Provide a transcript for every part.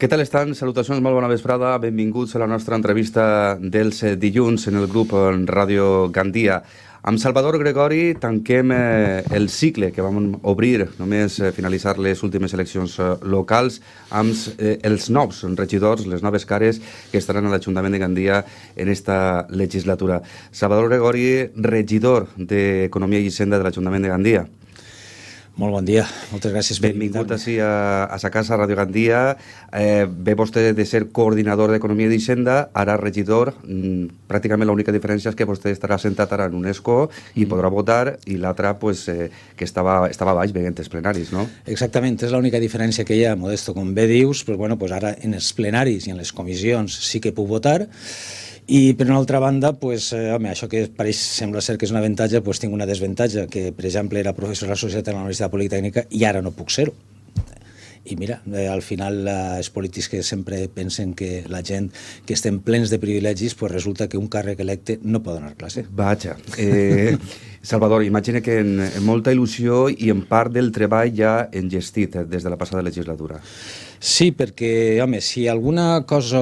Què tal estan? Salutacions, molt bona vesprada. Benvinguts a la nostra entrevista dels dilluns en el grup Ràdio Gandia. Amb Salvador Gregori tanquem eh, el cicle que vam obrir només eh, finalitzar les últimes eleccions eh, locals amb els nous regidors, les noves cares que estaran a l'Ajuntament de Gandia en esta legislatura. Salvador Gregori, regidor d'Economia i Hisenda de l'Ajuntament de Gandia. Molt bon dia, moltes gràcies per Benvingut així a, a sa casa, a Radio Gandia. Eh, ve vostè de ser coordinador d'Economia i d'Hisenda, ara regidor. Mm, pràcticament l'única diferència és que vostè estarà sentat ara en UNESCO i mm. podrà votar, i l'altra, pues, eh, que estava, estava baix veient els plenaris, no? Exactament, és l'única diferència que hi ha, Modesto. Com bé dius, però bueno, pues ara en els plenaris i en les comissions sí que puc votar, i per una altra banda, pues, eh, home, això que pareix, sembla ser que és un avantatge, pues, tinc una desavantatge, que per exemple era professor associat a la Universitat Politécnica i ara no puc ser-ho. I mira, eh, al final eh, els polítics que sempre pensen que la gent que estem plens de privilegis, pues resulta que un càrrec electe no pot donar classe. Vaja. Eh, Salvador, imagina que en, en molta il·lusió i en part del treball ja engestit eh, des de la passada legislatura. Sí, perquè, home, si alguna cosa,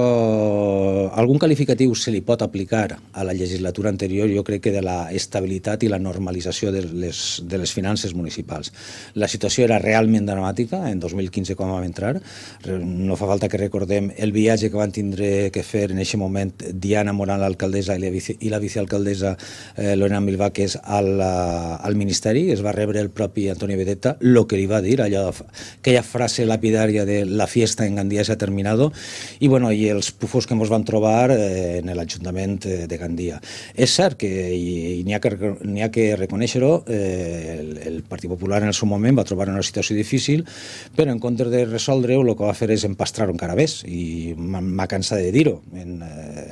algun qualificatiu se li pot aplicar a la legislatura anterior, jo crec que de la estabilitat i la normalització de les, de les finances municipals. La situació era realment dramàtica, en 2015 quan vam entrar, no fa falta que recordem el viatge que van tindre que fer en aquest moment Diana Morán, l'alcaldessa, i la vicealcaldessa eh, Lorena Milvaques al al, al Ministeri, es va rebre el propi Antonio Vedetta, el que li va dir, allò, aquella frase lapidària de la fiesta en Gandia s'ha terminat, i, bueno, i els pufos que ens van trobar eh, en l'Ajuntament eh, de Gandia. És cert que n'hi ha que, ha que reconèixer-ho, eh, el, el Partit Popular en el seu moment va trobar una situació difícil, però en comptes de resoldre-ho, el que va fer és empastrar-ho encara més, i m'ha cansat de dir-ho. Eh,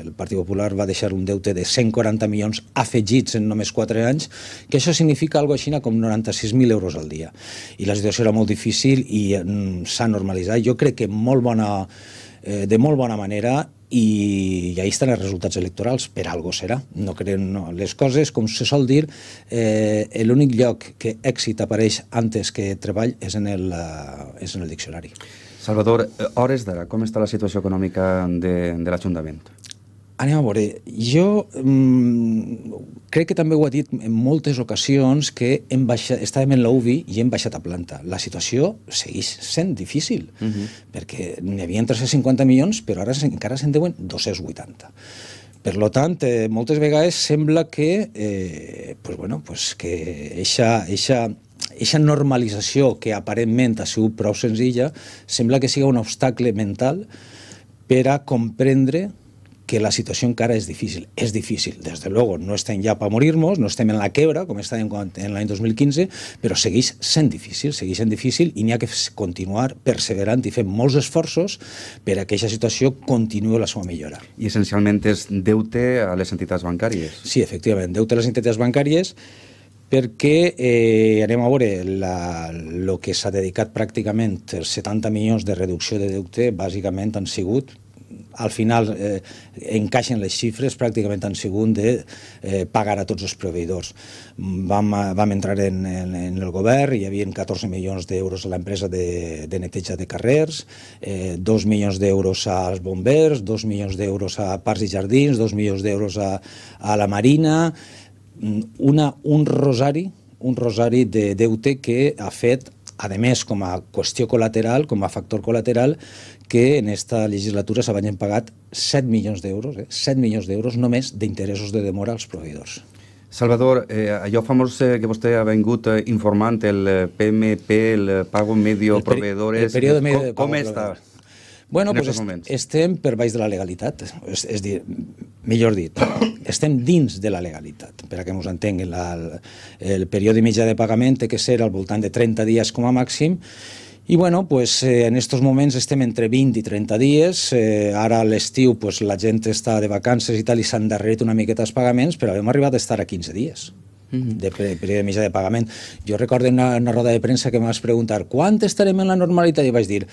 el Partit Popular va deixar un deute de 140 milions afegits en només 4 anys, que això significa algo cosa així com 96.000 euros al dia. I la situació era molt difícil i mm, s'ha normalitzat. Jo crec que molt bona, eh, de molt bona manera i, i ahí estan els resultats electorals, per algo serà. No creen, no. Les coses, com se sol dir, eh, l'únic lloc que èxit apareix antes que treball és en el, eh, és en el diccionari. Salvador, eh, hores d'ara, com està la situació econòmica de, de l'Ajuntament? Anem a veure, jo mmm, crec que també ho ha dit en moltes ocasions que hem baixat, estàvem en l'UBI i hem baixat a planta. La situació segueix sent difícil, uh mhm. -huh. perquè n'hi havia 350 milions, però ara encara se'n deuen 280. Per tant, eh, moltes vegades sembla que, eh, pues bueno, pues que eixa, eixa, eixa normalització que aparentment ha sigut prou senzilla sembla que siga un obstacle mental per a comprendre que la situació cara és difícil. És difícil, de luego, no estem ja morir-nos, no estem en la quebra, com estàvem en l'any 2015, però segueix sent difícil, segueix sent difícil i n'hi ha que continuar perseverant i fent molts esforços per a aquesta situació continuï la seva millora. I essencialment és deute a les entitats bancàries. Sí, efectivament, deute a les entitats bancàries, perquè eh, anem a veure el que s'ha dedicat pràcticament 70 milions de reducció de deute bàsicament han sigut al final eh, encaixen les xifres, pràcticament han sigut de eh, pagar a tots els proveïdors. Vam, vam entrar en, en, en el govern, hi havia 14 milions d'euros a l'empresa de, de neteja de carrers, eh, 2 milions d'euros als bombers, 2 milions d'euros a parcs i jardins, 2 milions d'euros a, a la marina, mm, una, un rosari un rosari de deute que ha fet a més, com a qüestió col·lateral, com a factor col·lateral, que en esta legislatura se s'havien pagat 7 milions d'euros, eh? 7 milions d'euros només d'interessos de demora als proveïdors. Salvador, eh, allò famós eh, que vostè ha vingut eh, informant, el PMP, eh, el eh, Pago Medio el Proveedores, el període eh, medio de com està? Bueno, pues est moments. estem per baix de la legalitat, és, és dir, millor dit, estem dins de la legalitat, per a que ens entenguin. La, el, el període mitjà de pagament té que ser al voltant de 30 dies com a màxim, i bueno, pues, eh, en aquests moments estem entre 20 i 30 dies, eh, ara a l'estiu pues, la gent està de vacances i tal i s'han darrerit una miqueta els pagaments, però hem arribat a estar a 15 dies mhm. de període mitjà de pagament. Jo recordo una, una roda de premsa que m'has preguntar quan estarem en la normalitat i vaig dir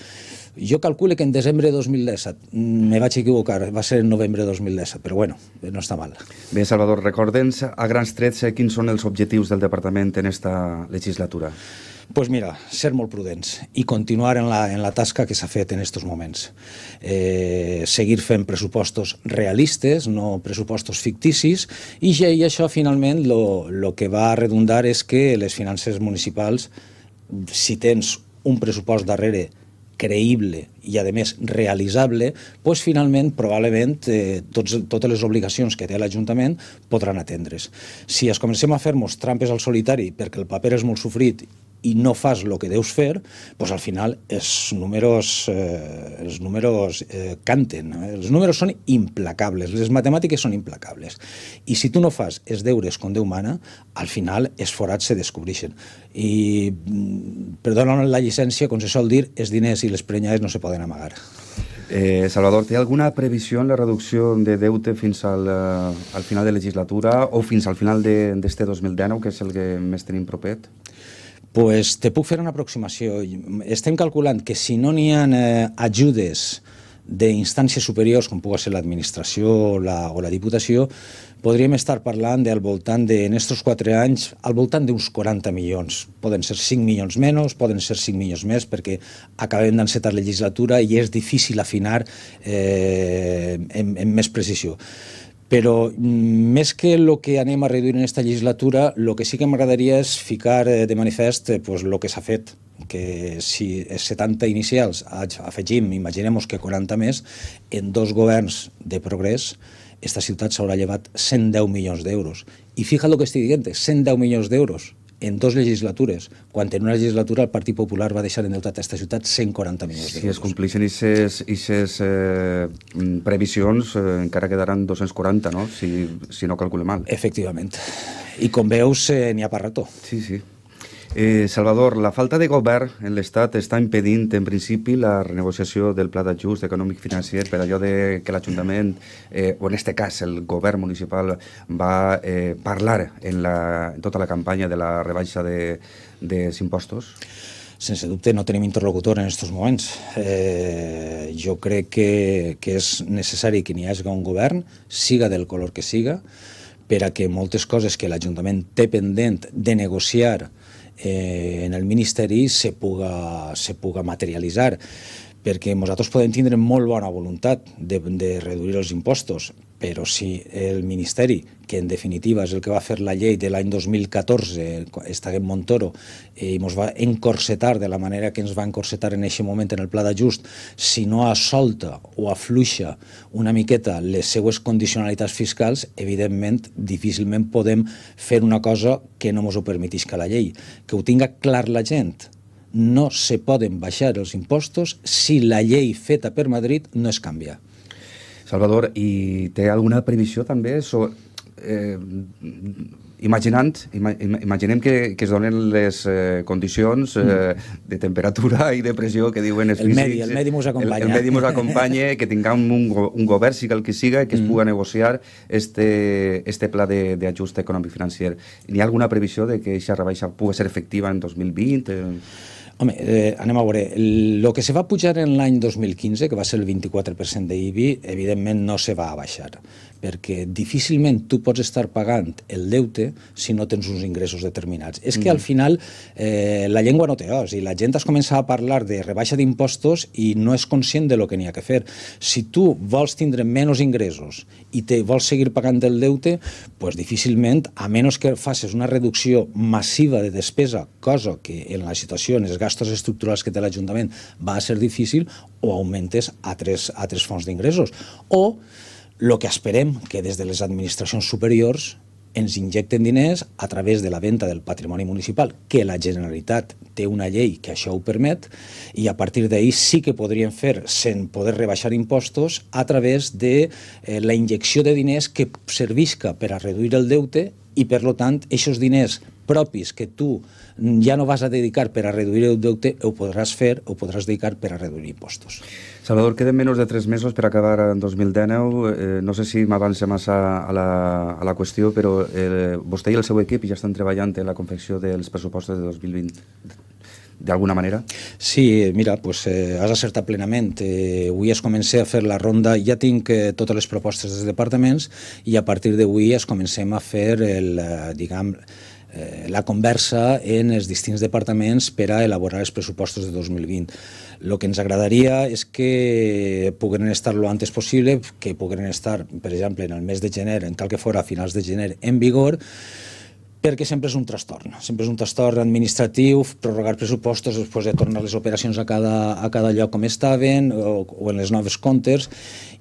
jo calcule que en desembre de 2017, mm, me vaig equivocar, va ser en novembre de 2017, però bueno, no està mal. Bé, Salvador, recorda'ns a grans trets eh, quins són els objectius del departament en esta legislatura pues mira, ser molt prudents i continuar en la, en la tasca que s'ha fet en aquests moments. Eh, seguir fent pressupostos realistes, no pressupostos ficticis, i, ja, i això finalment el que va redundar és que les finances municipals, si tens un pressupost darrere creïble i, a més, realitzable, doncs, finalment, probablement, eh, tots, totes les obligacions que té l'Ajuntament podran atendre's. Si es comencem a fer-nos trampes al solitari perquè el paper és molt sofrit i no fas el que deus fer, pues al final els números, eh, els números eh, canten. Eh? Els números són implacables, les matemàtiques són implacables. I si tu no fas els deures com Déu mana, al final els forats se descobreixen. I, mm, perdona'm la llicència, com se sol dir, els diners i les prenyades no se poden amagar. Eh, Salvador, té alguna previsió en la reducció de deute fins al, eh, al final de legislatura o fins al final d'este 2019, que és el que més tenim propet? pues te puc fer una aproximació. Estem calculant que si no n'hi ha eh, ajudes d'instàncies superiors, com pugui ser l'administració o, la, o la Diputació, podríem estar parlant del voltant de, en aquests quatre anys, al voltant d'uns 40 milions. Poden ser 5 milions menys, poden ser 5 milions més, perquè acabem d'encetar legislatura i és difícil afinar eh, en, amb més precisió però mm, més que el que anem a reduir en aquesta legislatura, el que sí que m'agradaria és ficar eh, de manifest eh, pues, que s'ha fet, que si 70 inicials afegim, imaginem que 40 més, en dos governs de progrés, aquesta ciutat s'haurà llevat 110 milions d'euros. I fija el que estic dient, 110 milions d'euros en dos legislatures, quan en una legislatura el Partit Popular va deixar endeutat a aquesta ciutat 140 milions d'euros. Si es compleixen aquestes eh, mm, previsions, eh, encara quedaran 240, no? Si, si no calculo mal. Efectivament. I com veus, eh, n'hi ha per rato. Sí, sí. Eh, Salvador, la falta de govern en l'Estat està impedint, en principi, la renegociació del pla d'ajust econòmic financer per allò de que l'Ajuntament, eh, o en aquest cas el govern municipal, va eh, parlar en, la, en tota la campanya de la rebaixa de, dels impostos? sense dubte no tenim interlocutor en aquests moments. Eh, jo crec que, que és necessari que n'hi hagi un govern, siga del color que siga, per a que moltes coses que l'Ajuntament té pendent de negociar eh, eh, en el Ministeri se puga, se puga materialitzar perquè nosaltres podem tindre molt bona voluntat de, de reduir els impostos, però si el Ministeri, que en definitiva és el que va fer la llei de l'any 2014, Estaguem Montoro, eh, i ens va encorsetar de la manera que ens va encorsetar en aquest moment en el pla d'ajust, si no assolta o afluixa una miqueta les seues condicionalitats fiscals, evidentment, difícilment podem fer una cosa que no ens ho permetisca la llei. Que ho tinga clar la gent, no se poden baixar els impostos si la llei feta per Madrid no es canvia. Salvador, i té alguna previsió també sobre... Eh, imaginant, imaginem que, que es donen les eh, condicions eh, mm. de temperatura i de pressió que diuen els el físics. Medi, el medi mos acompanya. El, el medi mos acompanya, que tinguem un, un govern, sigui el que siga, que mm. es puga negociar este, este pla d'ajust econòmic financer. N'hi ha alguna previsió de que aquesta rebaixa pugui ser efectiva en 2020? Eh? Home, eh, anem a veure. El que se va pujar en l'any 2015, que va ser el 24% d'IBI, evidentment no se va a baixar perquè difícilment tu pots estar pagant el deute si no tens uns ingressos determinats. És que mm. al final eh, la llengua no té os i la gent es comença a parlar de rebaixa d'impostos i no és conscient de lo que n'hi ha que fer. Si tu vols tindre menys ingressos i te vols seguir pagant el deute, pues difícilment, a menys que facis una reducció massiva de despesa, cosa que en la situació, en els gastos estructurals que té l'Ajuntament, va a ser difícil, o augmentes a tres, a tres fons d'ingressos. O el que esperem que des de les administracions superiors ens injecten diners a través de la venda del patrimoni municipal, que la Generalitat té una llei que això ho permet, i a partir d'ahir sí que podrien fer, sense poder rebaixar impostos, a través de eh, la injecció de diners que servisca per a reduir el deute i per lo tant, aquests diners propis que tu ja no vas a dedicar per a reduir el deute, ho podràs fer, ho podràs dedicar per a reduir impostos. Salvador, queden menys de tres mesos per acabar en 2019. Eh, no sé si m'avança massa a la, a la qüestió, però eh, vostè i el seu equip ja estan treballant en la confecció dels pressupostos de 2020 de alguna manera? Sí, mira, pues, eh, has acertat plenament. Eh, avui es comença a fer la ronda, ja tinc eh, totes les propostes dels departaments i a partir d'avui es comencem a fer el, eh, diguem, eh, la conversa en els distints departaments per a elaborar els pressupostos de 2020. El que ens agradaria és que puguen estar lo antes possible, que puguen estar, per exemple, en el mes de gener, en cal que fora a finals de gener, en vigor, perquè sempre és un trastorn, sempre és un trastorn administratiu, prorrogar pressupostos, després de tornar les operacions a cada, a cada lloc com estaven, o, o en les noves comptes,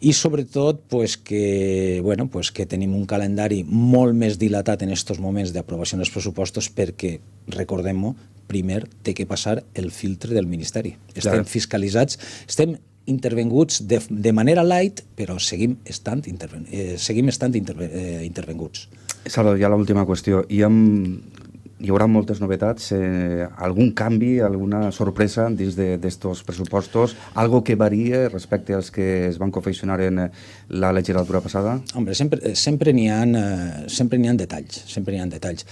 i sobretot pues, que, bueno, pues, que tenim un calendari molt més dilatat en aquests moments d'aprovació dels pressupostos perquè, recordem-ho, primer té que passar el filtre del Ministeri. Estem claro. fiscalitzats, estem intervenguts de, de manera light, però seguim estant, interven, eh, seguim estant interve, eh, intervenguts. Salvador, ja l'última qüestió. Hi ha hi haurà moltes novetats, eh, algun canvi, alguna sorpresa dins d'estos de, pressupostos, algo que varia respecte als que es van confeccionar en eh, la legislatura passada? Hombre, sempre, sempre n'hi ha, eh, sempre ha detalls, sempre n'hi ha detalls.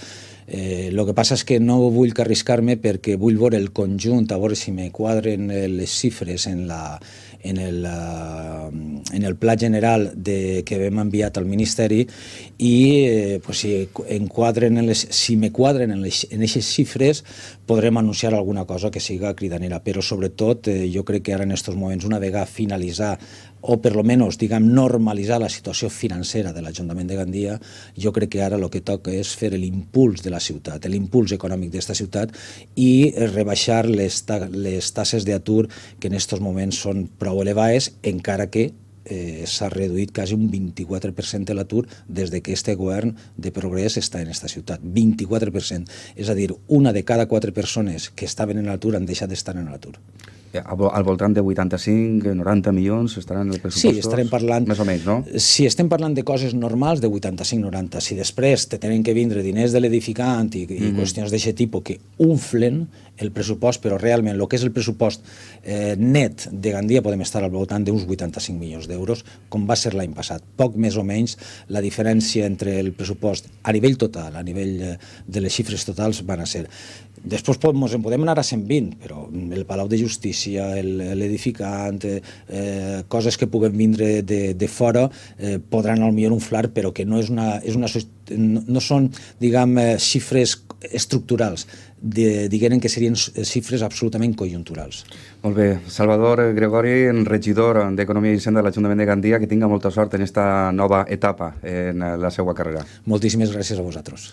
Eh, lo que passa és que no vull arriscar-me perquè vull veure el conjunt, a veure si me quadren eh, les xifres en la, en el, eh, en el pla general de, que hem enviat al Ministeri i eh, pues, si, enquadren en les, si me quadren en, les, en aquestes xifres, podrem anunciar alguna cosa que siga cridanera, però sobretot eh, jo crec que ara en aquests moments, una vegada finalitzar o per lo menos, diguem, normalitzar la situació financera de l'Ajuntament de Gandia, jo crec que ara el que toca és fer l'impuls de la ciutat, l'impuls econòmic d'esta ciutat i eh, rebaixar les, ta les tasses d'atur que en aquests moments són prou elevades, encara que eh, s'ha reduït quasi un 24% de l'atur des de que este govern de progrés està en aquesta ciutat. 24%. És a dir, una de cada quatre persones que estaven en l'atur han deixat d'estar en l'atur. Eh, al voltant de 85, 90 milions estaran en el pressupost? Sí, estarem parlant... Més o menys, no? Si estem parlant de coses normals, de 85-90. Si després te tenen que vindre diners de l'edificant i, mm -hmm. i mm-hmm. qüestions d'aquest tipus que unflen el pressupost, però realment el que és el pressupost eh, net de Gandia podem estar al voltant d'uns 85 milions d'euros, com va ser l'any passat. Poc més o menys la diferència entre el pressupost a nivell total, a nivell eh, de les xifres totals, van a ser. Després ens en podem anar a 120, però el Palau de Justícia, l'edificant, eh, eh, coses que puguen vindre de, de fora, eh, podran potser un flar, però que no és una, és una no, no són, diguem, eh, xifres estructurals, de, diguem que serien eh, xifres absolutament conjunturals. Molt bé. Salvador Gregori, regidor d'Economia i Hisenda de l'Ajuntament de Gandia, que tinga molta sort en aquesta nova etapa en eh, la seva carrera. Moltíssimes gràcies a vosaltres.